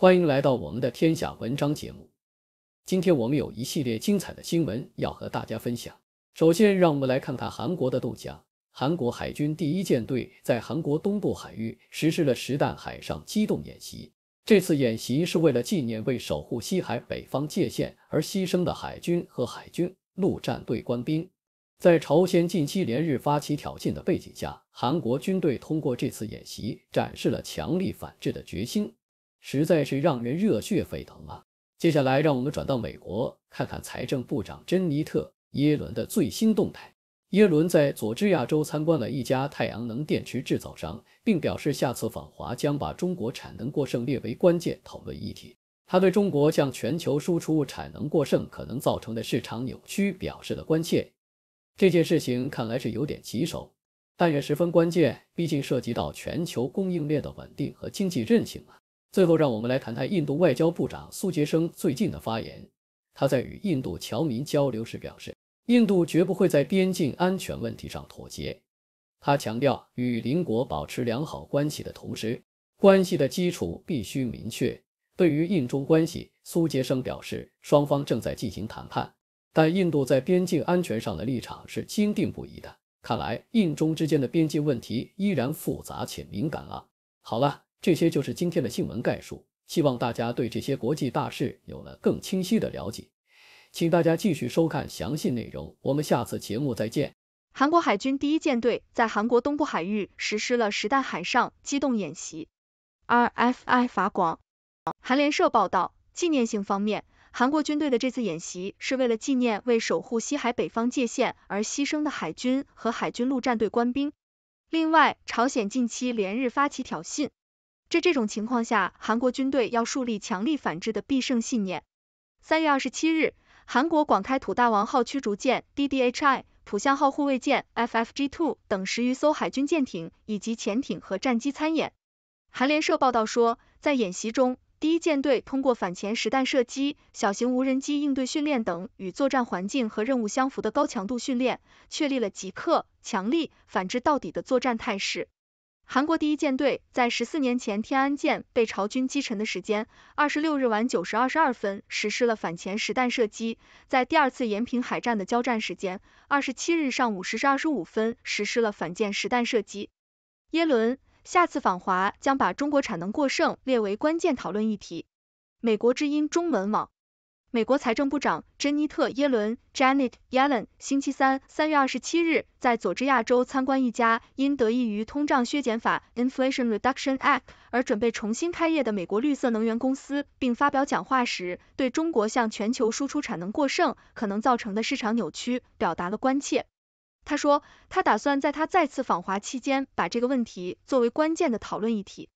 欢迎来到我们的天下文章节目。今天我们有一系列精彩的新闻要和大家分享。首先，让我们来看看韩国的动向。韩国海军第一舰队在韩国东部海域实施了实弹海上机动演习。这次演习是为了纪念为守护西海北方界限而牺牲的海军和海军陆战队官兵。在朝鲜近期连日发起挑衅的背景下，韩国军队通过这次演习展示了强力反制的决心。实在是让人热血沸腾啊！接下来，让我们转到美国，看看财政部长珍妮特·耶伦的最新动态。耶伦在佐治亚州参观了一家太阳能电池制造商，并表示下次访华将把中国产能过剩列为关键讨论议题。他对中国向全球输出产能过剩可能造成的市场扭曲表示了关切。这件事情看来是有点棘手，但也十分关键，毕竟涉及到全球供应链的稳定和经济韧性啊。最后，让我们来谈谈印度外交部长苏杰生最近的发言。他在与印度侨民交流时表示，印度绝不会在边境安全问题上妥协。他强调，与邻国保持良好关系的同时，关系的基础必须明确。对于印中关系，苏杰生表示，双方正在进行谈判，但印度在边境安全上的立场是坚定不移的。看来，印中之间的边境问题依然复杂且敏感啊。好了。这些就是今天的新闻概述，希望大家对这些国际大事有了更清晰的了解。请大家继续收看详细内容，我们下次节目再见。韩国海军第一舰队在韩国东部海域实施了实弹海上机动演习。RFI 法广、韩联社报道，纪念性方面，韩国军队的这次演习是为了纪念为守护西海北方界限而牺牲的海军和海军陆战队官兵。另外，朝鲜近期连日发起挑衅。在这种情况下，韩国军队要树立强力反制的必胜信念。三月二十七日，韩国广开土大王号驱逐舰 （DDH I）、浦项号护卫舰 （FFG Two） 等十余艘海军舰艇以及潜艇和战机参演。韩联社报道说，在演习中，第一舰队通过反潜实弹射击、小型无人机应对训练等与作战环境和任务相符的高强度训练，确立了即刻强力反制到底的作战态势。韩国第一舰队在十四年前天安舰被朝军击沉的时间，二十六日晚九时二十二分实施了反潜实弹射击；在第二次延平海战的交战时间，二十七日上午十时二十五分实施了反舰实弹射击。耶伦下次访华将把中国产能过剩列为关键讨论议题。美国之音中文网。美国财政部长珍妮特·耶伦 （Janet Yellen） 星期三（三月二十七日）在佐治亚州参观一家因得益于通胀削减法 （Inflation Reduction Act） 而准备重新开业的美国绿色能源公司，并发表讲话时，对中国向全球输出产能过剩可能造成的市场扭曲表达了关切。他说，他打算在他再次访华期间，把这个问题作为关键的讨论议题。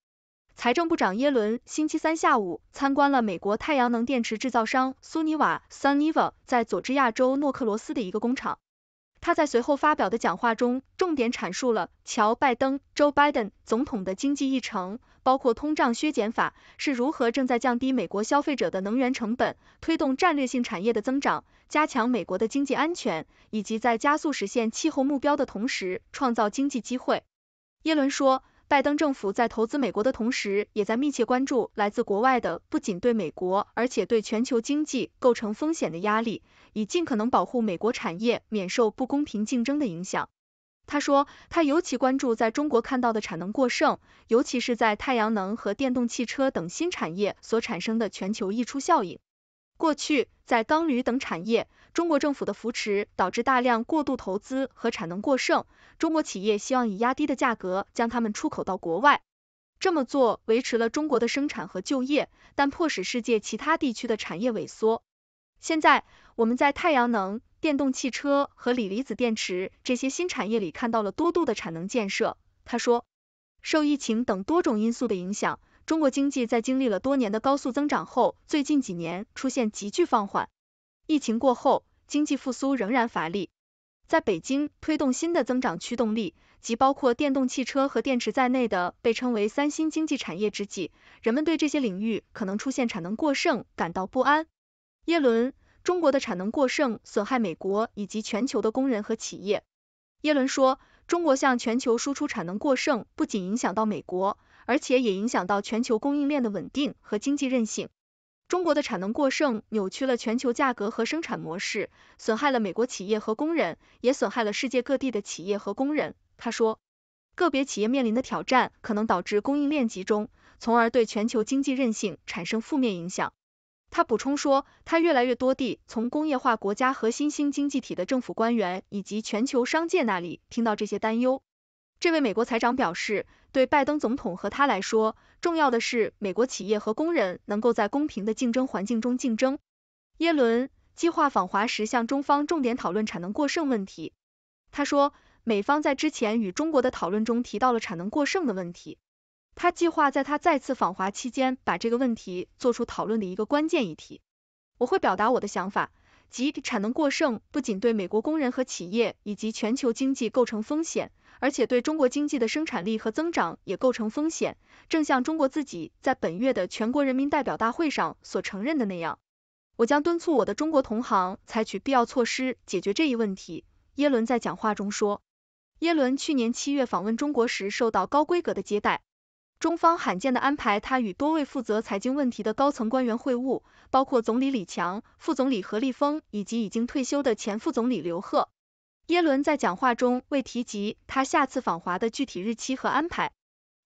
财政部长耶伦星期三下午参观了美国太阳能电池制造商 Suniva 在佐治亚州诺克罗斯的一个工厂。他在随后发表的讲话中，重点阐述了乔拜登 （Joe Biden） 总统的经济议程，包括通胀削减法是如何正在降低美国消费者的能源成本，推动战略性产业的增长，加强美国的经济安全，以及在加速实现气候目标的同时创造经济机会。耶伦说。拜登政府在投资美国的同时，也在密切关注来自国外的不仅对美国，而且对全球经济构成风险的压力，以尽可能保护美国产业免受不公平竞争的影响。他说，他尤其关注在中国看到的产能过剩，尤其是在太阳能和电动汽车等新产业所产生的全球溢出效应。过去，在钢铝等产业，中国政府的扶持导致大量过度投资和产能过剩。中国企业希望以压低的价格将它们出口到国外，这么做维持了中国的生产和就业，但迫使世界其他地区的产业萎缩。现在，我们在太阳能、电动汽车和锂离子电池这些新产业里看到了多度的产能建设。他说，受疫情等多种因素的影响。中国经济在经历了多年的高速增长后，最近几年出现急剧放缓。疫情过后，经济复苏仍然乏力。在北京推动新的增长驱动力，即包括电动汽车和电池在内的被称为“三新”经济产业之际，人们对这些领域可能出现产能过剩感到不安。耶伦，中国的产能过剩损害美国以及全球的工人和企业。耶伦说，中国向全球输出产能过剩，不仅影响到美国。而且也影响到全球供应链的稳定和经济韧性。中国的产能过剩扭曲了全球价格和生产模式，损害了美国企业和工人，也损害了世界各地的企业和工人。他说，个别企业面临的挑战可能导致供应链集中，从而对全球经济韧性产生负面影响。他补充说，他越来越多地从工业化国家和新兴经济体的政府官员以及全球商界那里听到这些担忧。这位美国财长表示，对拜登总统和他来说，重要的是美国企业和工人能够在公平的竞争环境中竞争。耶伦计划访华时向中方重点讨论产能过剩问题。他说，美方在之前与中国的讨论中提到了产能过剩的问题。他计划在他再次访华期间，把这个问题做出讨论的一个关键议题。我会表达我的想法，即产能过剩不仅对美国工人和企业以及全球经济构成风险。而且对中国经济的生产力和增长也构成风险，正像中国自己在本月的全国人民代表大会上所承认的那样，我将敦促我的中国同行采取必要措施解决这一问题。耶伦在讲话中说。耶伦去年七月访问中国时受到高规格的接待，中方罕见的安排他与多位负责财经问题的高层官员会晤，包括总理李强、副总理何立峰以及已经退休的前副总理刘鹤。耶伦在讲话中未提及他下次访华的具体日期和安排。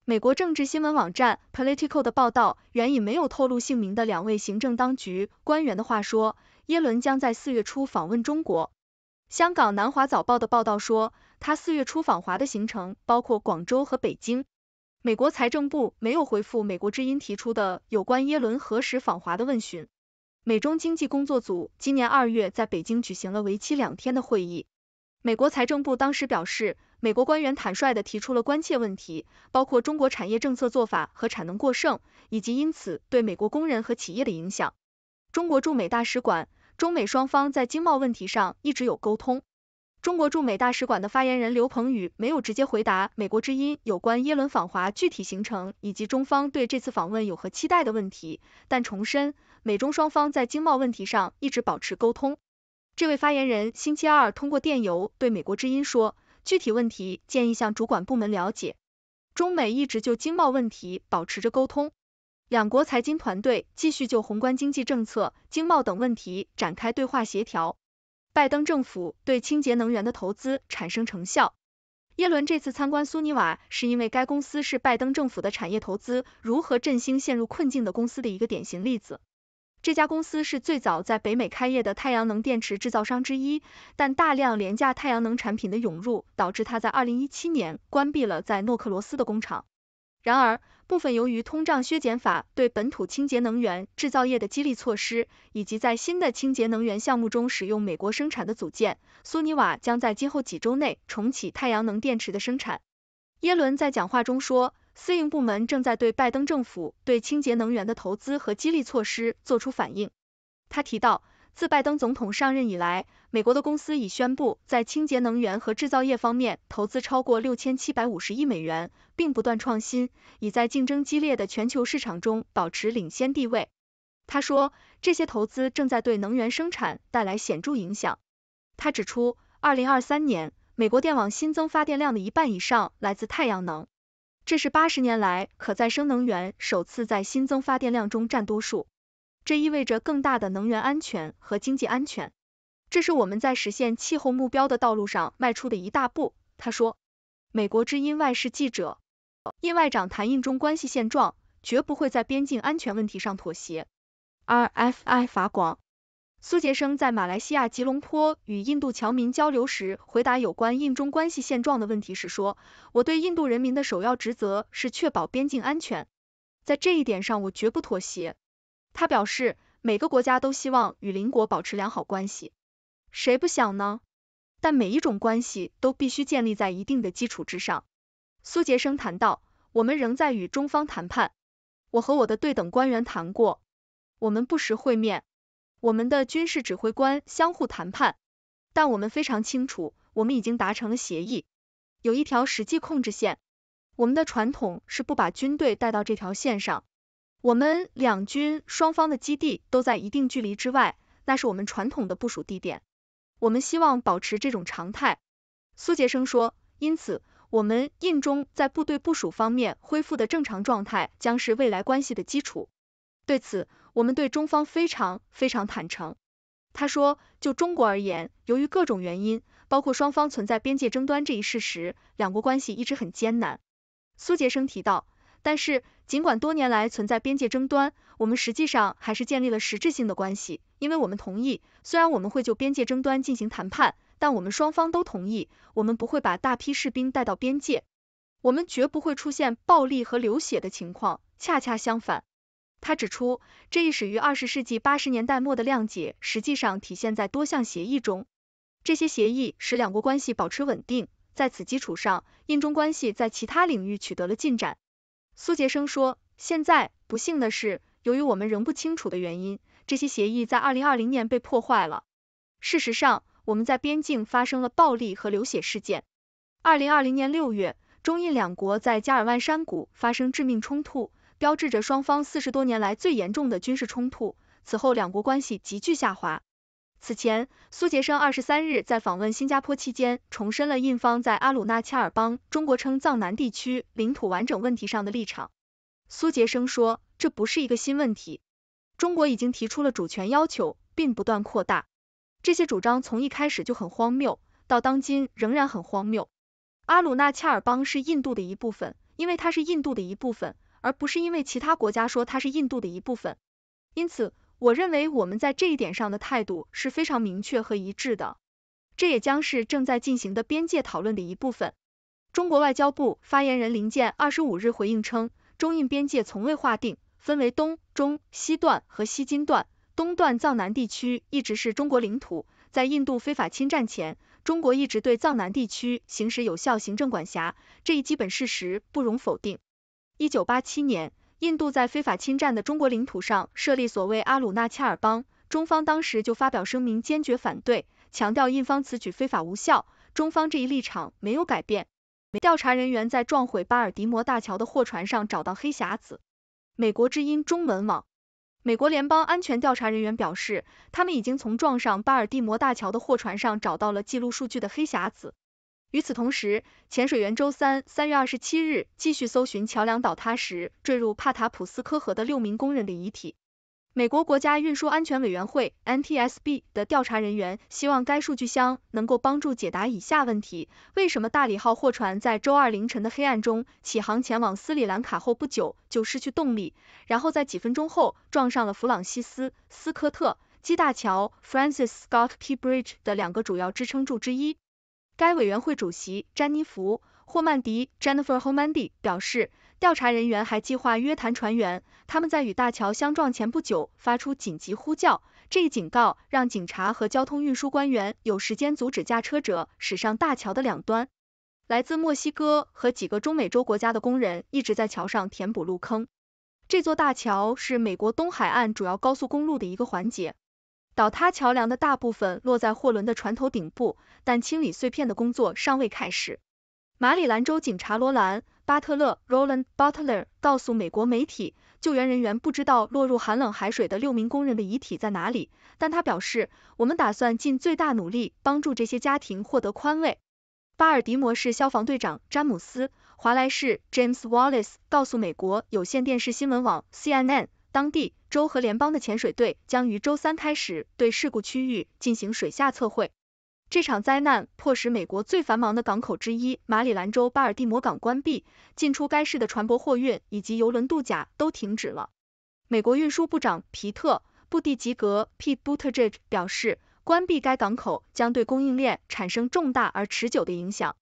美国政治新闻网站 Politico 的报道援引没有透露姓名的两位行政当局官员的话说，耶伦将在四月初访问中国。香港南华早报的报道说，他四月初访华的行程包括广州和北京。美国财政部没有回复美国之音提出的有关耶伦何时访华的问询。美中经济工作组今年二月在北京举行了为期两天的会议。美国财政部当时表示，美国官员坦率地提出了关切问题，包括中国产业政策做法和产能过剩，以及因此对美国工人和企业的影响。中国驻美大使馆，中美双方在经贸问题上一直有沟通。中国驻美大使馆的发言人刘鹏宇没有直接回答美国之音有关耶伦访华具体行程以及中方对这次访问有何期待的问题，但重申，美中双方在经贸问题上一直保持沟通。这位发言人星期二通过电邮对美国之音说，具体问题建议向主管部门了解。中美一直就经贸问题保持着沟通，两国财经团队继续就宏观经济政策、经贸等问题展开对话协调。拜登政府对清洁能源的投资产生成效。耶伦这次参观苏尼瓦是因为该公司是拜登政府的产业投资如何振兴陷入困境的公司的一个典型例子。这家公司是最早在北美开业的太阳能电池制造商之一，但大量廉价太阳能产品的涌入导致它在2017年关闭了在诺克罗斯的工厂。然而，部分由于通胀削减法对本土清洁能源制造业的激励措施，以及在新的清洁能源项目中使用美国生产的组件，苏尼瓦将在今后几周内重启太阳能电池的生产。耶伦在讲话中说。私营部门正在对拜登政府对清洁能源的投资和激励措施作出反应。他提到，自拜登总统上任以来，美国的公司已宣布在清洁能源和制造业方面投资超过六千七百五十亿美元，并不断创新，已在竞争激烈的全球市场中保持领先地位。他说，这些投资正在对能源生产带来显著影响。他指出，二零二三年，美国电网新增发电量的一半以上来自太阳能。这是八十年来可再生能源首次在新增发电量中占多数，这意味着更大的能源安全和经济安全。这是我们在实现气候目标的道路上迈出的一大步，他说。美国之音外事记者，印外长谈印中关系现状，绝不会在边境安全问题上妥协。RFI 法广。苏杰生在马来西亚吉隆坡与印度侨民交流时，回答有关印中关系现状的问题时说：“我对印度人民的首要职责是确保边境安全，在这一点上我绝不妥协。”他表示：“每个国家都希望与邻国保持良好关系，谁不想呢？但每一种关系都必须建立在一定的基础之上。”苏杰生谈到：“我们仍在与中方谈判，我和我的对等官员谈过，我们不时会面。”我们的军事指挥官相互谈判，但我们非常清楚，我们已经达成了协议，有一条实际控制线。我们的传统是不把军队带到这条线上。我们两军双方的基地都在一定距离之外，那是我们传统的部署地点。我们希望保持这种常态。苏杰生说，因此，我们印中在部队部署方面恢复的正常状态，将是未来关系的基础。对此。我们对中方非常非常坦诚，他说，就中国而言，由于各种原因，包括双方存在边界争端这一事实，两国关系一直很艰难。苏杰生提到，但是尽管多年来存在边界争端，我们实际上还是建立了实质性的关系，因为我们同意，虽然我们会就边界争端进行谈判，但我们双方都同意，我们不会把大批士兵带到边界，我们绝不会出现暴力和流血的情况，恰恰相反。他指出，这一始于二十世纪八十年代末的谅解实际上体现在多项协议中，这些协议使两国关系保持稳定。在此基础上，印中关系在其他领域取得了进展。苏杰生说，现在不幸的是，由于我们仍不清楚的原因，这些协议在二零二零年被破坏了。事实上，我们在边境发生了暴力和流血事件。二零二零年六月，中印两国在加尔万山谷发生致命冲突。标志着双方四十多年来最严重的军事冲突，此后两国关系急剧下滑。此前，苏杰生二十三日在访问新加坡期间，重申了印方在阿鲁纳恰尔邦（中国称藏南地区）领土完整问题上的立场。苏杰生说：“这不是一个新问题，中国已经提出了主权要求，并不断扩大。这些主张从一开始就很荒谬，到当今仍然很荒谬。阿鲁纳恰尔邦是印度的一部分，因为它是印度的一部分。”而不是因为其他国家说它是印度的一部分，因此我认为我们在这一点上的态度是非常明确和一致的，这也将是正在进行的边界讨论的一部分。中国外交部发言人林健二十五日回应称，中印边界从未划定，分为东、中、西段和西金段，东段藏南地区一直是中国领土，在印度非法侵占前，中国一直对藏南地区行使有效行政管辖，这一基本事实不容否定。一九八七年，印度在非法侵占的中国领土上设立所谓阿鲁纳恰尔邦，中方当时就发表声明坚决反对，强调印方此举非法无效，中方这一立场没有改变。调查人员在撞毁巴尔的摩大桥的货船上找到黑匣子。美国之音中文网，美国联邦安全调查人员表示，他们已经从撞上巴尔的摩大桥的货船上找到了记录数据的黑匣子。与此同时，潜水员周三（三月二十七日）继续搜寻桥梁倒塌时坠入帕塔普斯科河的六名工人的遗体。美国国家运输安全委员会 （NTSB） 的调查人员希望该数据箱能够帮助解答以下问题：为什么“大里号”货船在周二凌晨的黑暗中起航前往斯里兰卡后不久就失去动力，然后在几分钟后撞上了弗朗西斯·斯科特基大桥 （Francis Scott Key Bridge） 的两个主要支撑柱之一？该委员会主席詹妮弗·霍曼迪 （Jennifer Homandi） 表示，调查人员还计划约谈船员。他们在与大桥相撞前不久发出紧急呼叫，这一警告让警察和交通运输官员有时间阻止驾车者驶上大桥的两端。来自墨西哥和几个中美洲国家的工人一直在桥上填补路坑。这座大桥是美国东海岸主要高速公路的一个环节。倒塌桥梁的大部分落在货轮的船头顶部，但清理碎片的工作尚未开始。马里兰州警察罗兰·巴特勒 （Roland Butler） 告诉美国媒体，救援人员不知道落入寒冷海水的六名工人的遗体在哪里，但他表示：“我们打算尽最大努力帮助这些家庭获得宽慰。”巴尔的摩市消防队长詹姆斯·华莱士 （James Wallace） 告诉美国有线电视新闻网 （CNN）。当地州和联邦的潜水队将于周三开始对事故区域进行水下测绘。这场灾难迫使美国最繁忙的港口之一——马里兰州巴尔的摩港关闭，进出该市的船舶货运以及游轮度假都停止了。美国运输部长皮特·布蒂吉格 （P. Buttigieg） 表示，关闭该港口将对供应链产生重大而持久的影响。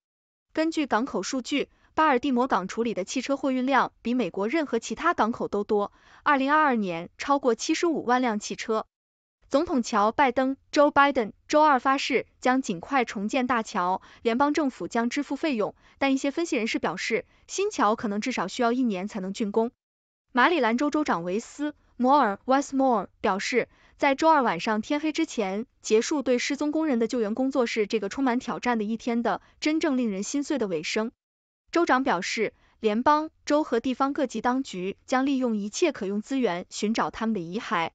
根据港口数据，巴尔的摩港处理的汽车货运量比美国任何其他港口都多，二零二二年超过七十五万辆汽车。总统乔拜登 Joe Biden 周二发誓将尽快重建大桥，联邦政府将支付费用，但一些分析人士表示，新桥可能至少需要一年才能竣工。马里兰州州长维斯摩尔 Wes t m o r e 表示，在周二晚上天黑之前结束对失踪工人的救援工作是这个充满挑战的一天的真正令人心碎的尾声。州长表示，联邦、州和地方各级当局将利用一切可用资源寻找他们的遗骸。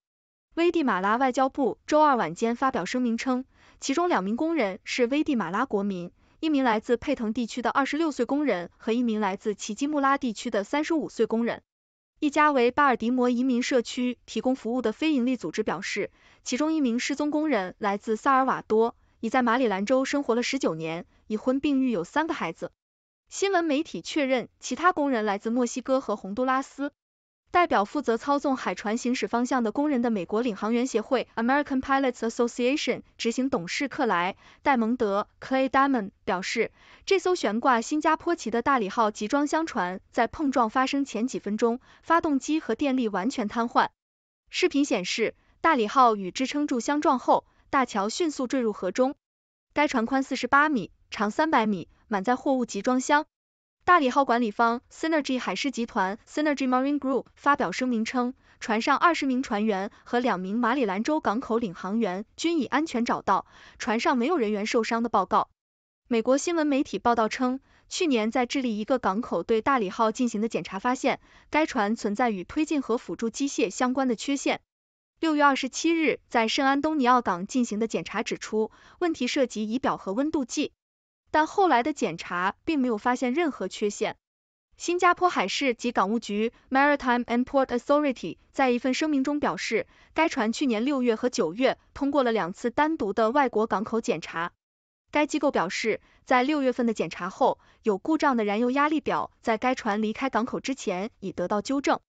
危地马拉外交部周二晚间发表声明称，其中两名工人是危地马拉国民，一名来自佩滕地区的26岁工人和一名来自奇基穆拉地区的35岁工人。一家为巴尔的摩移民社区提供服务的非营利组织表示，其中一名失踪工人来自萨尔瓦多，已在马里兰州生活了19年，已婚并育有三个孩子。新闻媒体确认，其他工人来自墨西哥和洪都拉斯。代表负责操纵海船行驶方向的工人的美国领航员协会 （American Pilots Association） 执行董事克莱·戴蒙德 （Clay Diamond） 表示，这艘悬挂新加坡旗的“大礼号”集装箱船在碰撞发生前几分钟，发动机和电力完全瘫痪。视频显示，大礼号与支撑柱相撞后，大桥迅速坠入河中。该船宽四十八米，长三百米。满载货物集装箱，大理号管理方 Synergy 海事集团 Synergy Marine Group 发表声明称，船上二十名船员和两名马里兰州港口领航员均已安全找到，船上没有人员受伤的报告。美国新闻媒体报道称，去年在智利一个港口对大理号进行的检查发现，该船存在与推进和辅助机械相关的缺陷。六月二十七日，在圣安东尼奥港进行的检查指出，问题涉及仪表和温度计。但后来的检查并没有发现任何缺陷。新加坡海事及港务局 （Maritime and Port Authority） 在一份声明中表示，该船去年六月和九月通过了两次单独的外国港口检查。该机构表示，在六月份的检查后，有故障的燃油压力表在该船离开港口之前已得到纠正。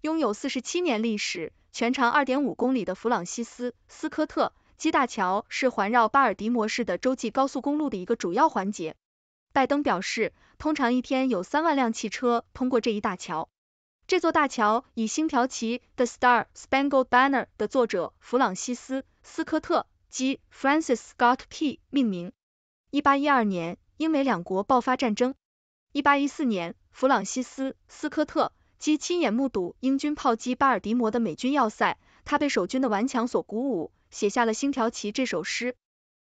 拥有四十七年历史、全长二点五公里的弗朗西斯·斯科特。基大桥是环绕巴尔的摩市的洲际高速公路的一个主要环节。拜登表示，通常一天有三万辆汽车通过这一大桥。这座大桥以《星条旗》The Star Spangled Banner》的作者弗朗西斯·斯科特·基 （Francis Scott Key） 命名。一八一二年，英美两国爆发战争。一八一四年，弗朗西斯·斯科特·基亲眼目睹英军炮击巴尔的摩的美军要塞，他被守军的顽强所鼓舞。写下了《星条旗》这首诗，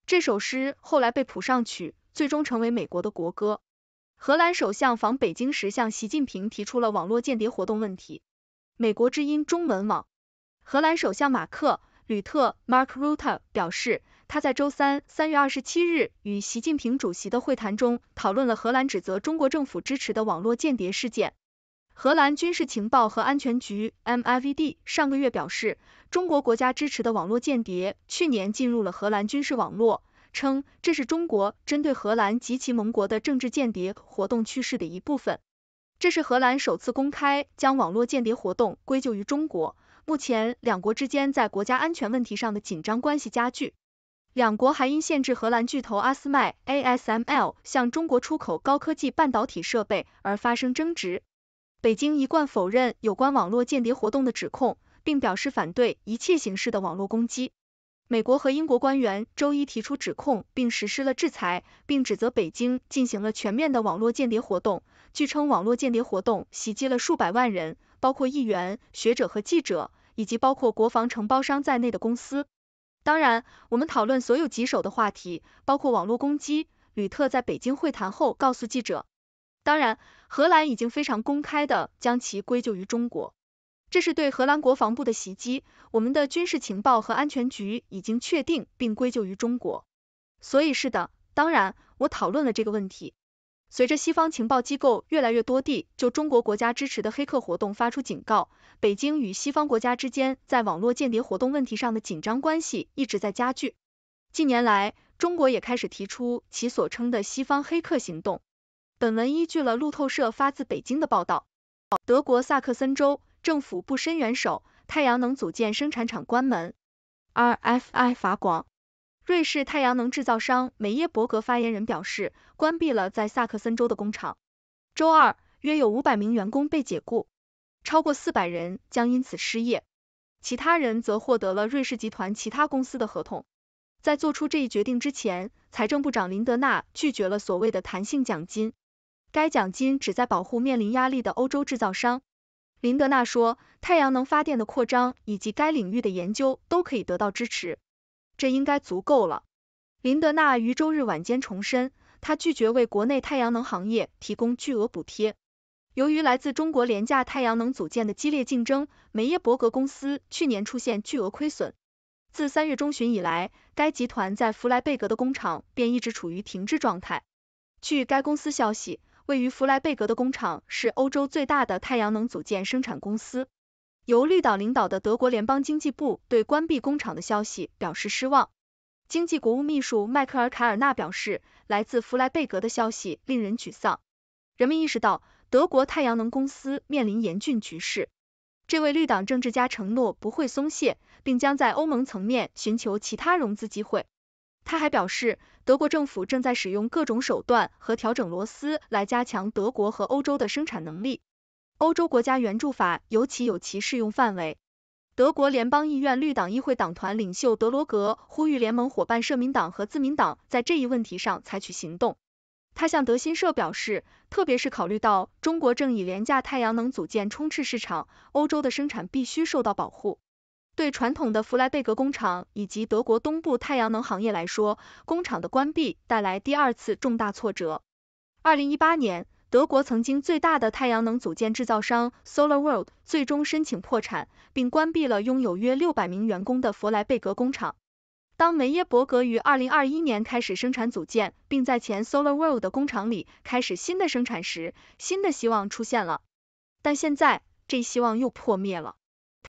这首诗后来被谱上曲，最终成为美国的国歌。荷兰首相访北京时，向习近平提出了网络间谍活动问题。美国之音中文网，荷兰首相马克·吕特 （Mark Rutte） 表示，他在周三（三月二十七日）与习近平主席的会谈中，讨论了荷兰指责中国政府支持的网络间谍事件。荷兰军事情报和安全局 （MIVD） 上个月表示，中国国家支持的网络间谍去年进入了荷兰军事网络，称这是中国针对荷兰及其盟国的政治间谍活动趋势的一部分。这是荷兰首次公开将网络间谍活动归咎于中国。目前，两国之间在国家安全问题上的紧张关系加剧。两国还因限制荷兰巨头阿斯麦 （ASML） 向中国出口高科技半导体设备而发生争执。北京一贯否认有关网络间谍活动的指控，并表示反对一切形式的网络攻击。美国和英国官员周一提出指控，并实施了制裁，并指责北京进行了全面的网络间谍活动。据称，网络间谍活动袭击了数百万人，包括议员、学者和记者，以及包括国防承包商在内的公司。当然，我们讨论所有棘手的话题，包括网络攻击。吕特在北京会谈后告诉记者。当然，荷兰已经非常公开的将其归咎于中国，这是对荷兰国防部的袭击。我们的军事情报和安全局已经确定并归咎于中国。所以是的，当然，我讨论了这个问题。随着西方情报机构越来越多地就中国国家支持的黑客活动发出警告，北京与西方国家之间在网络间谍活动问题上的紧张关系一直在加剧。近年来，中国也开始提出其所称的西方黑客行动。本文依据了路透社发自北京的报道。德国萨克森州政府不伸援手，太阳能组件生产厂关门。Rfi 法广，瑞士太阳能制造商梅耶伯格发言人表示，关闭了在萨克森州的工厂。周二，约有五百名员工被解雇，超过四百人将因此失业，其他人则获得了瑞士集团其他公司的合同。在做出这一决定之前，财政部长林德纳拒绝了所谓的弹性奖金。该奖金旨在保护面临压力的欧洲制造商，林德纳说，太阳能发电的扩张以及该领域的研究都可以得到支持，这应该足够了。林德纳于周日晚间重申，他拒绝为国内太阳能行业提供巨额补贴。由于来自中国廉价太阳能组件的激烈竞争，梅耶伯格公司去年出现巨额亏损。自三月中旬以来，该集团在弗莱贝格的工厂便一直处于停滞状态。据该公司消息。位于弗莱贝格的工厂是欧洲最大的太阳能组件生产公司。由绿党领导的德国联邦经济部对关闭工厂的消息表示失望。经济国务秘书迈克尔·凯尔纳表示，来自弗莱贝格的消息令人沮丧。人们意识到德国太阳能公司面临严峻局势。这位绿党政治家承诺不会松懈，并将在欧盟层面寻求其他融资机会。他还表示，德国政府正在使用各种手段和调整螺丝来加强德国和欧洲的生产能力。欧洲国家援助法尤其有其适用范围。德国联邦议院绿党议会党团领袖德罗格呼吁联盟伙伴社民党和自民党在这一问题上采取行动。他向德新社表示，特别是考虑到中国正以廉价太阳能组件充斥市场，欧洲的生产必须受到保护。对传统的弗莱贝格工厂以及德国东部太阳能行业来说，工厂的关闭带来第二次重大挫折。二零一八年，德国曾经最大的太阳能组件制造商 Solarworld 最终申请破产，并关闭了拥有约六百名员工的弗莱贝格工厂。当梅耶伯格于二零二一年开始生产组件，并在前 Solarworld 工厂里开始新的生产时，新的希望出现了。但现在，这希望又破灭了。